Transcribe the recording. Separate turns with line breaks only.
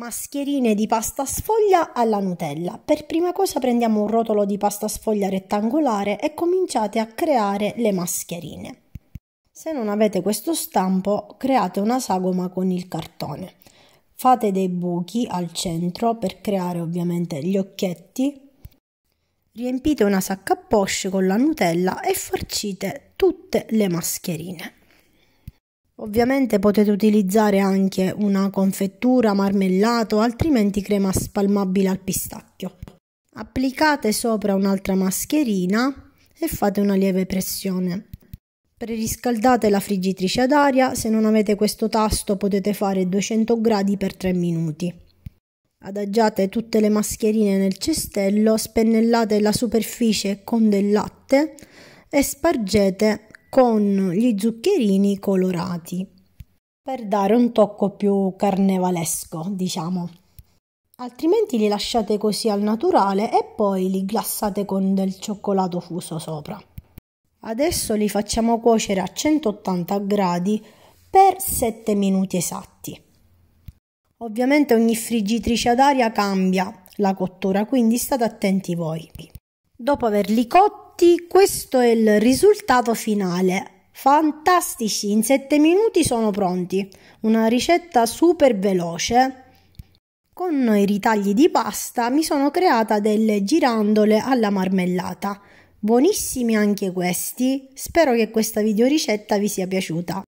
Mascherine di pasta sfoglia alla Nutella. Per prima cosa prendiamo un rotolo di pasta sfoglia rettangolare e cominciate a creare le mascherine. Se non avete questo stampo, create una sagoma con il cartone. Fate dei buchi al centro per creare ovviamente gli occhietti. Riempite una sacca a poche con la Nutella e farcite tutte le mascherine. Ovviamente potete utilizzare anche una confettura, marmellato, altrimenti crema spalmabile al pistacchio. Applicate sopra un'altra mascherina e fate una lieve pressione. Preriscaldate la friggitrice ad aria, se non avete questo tasto potete fare 200 gradi per 3 minuti. Adagiate tutte le mascherine nel cestello, spennellate la superficie con del latte e spargete con gli zuccherini colorati per dare un tocco più carnevalesco, diciamo. Altrimenti li lasciate così al naturale e poi li glassate con del cioccolato fuso sopra. Adesso li facciamo cuocere a 180 gradi per 7 minuti esatti. Ovviamente ogni friggitrice ad aria cambia la cottura, quindi state attenti voi. Dopo averli cotti Infatti questo è il risultato finale. Fantastici, in 7 minuti sono pronti. Una ricetta super veloce. Con i ritagli di pasta mi sono creata delle girandole alla marmellata. Buonissimi anche questi. Spero che questa video ricetta vi sia piaciuta.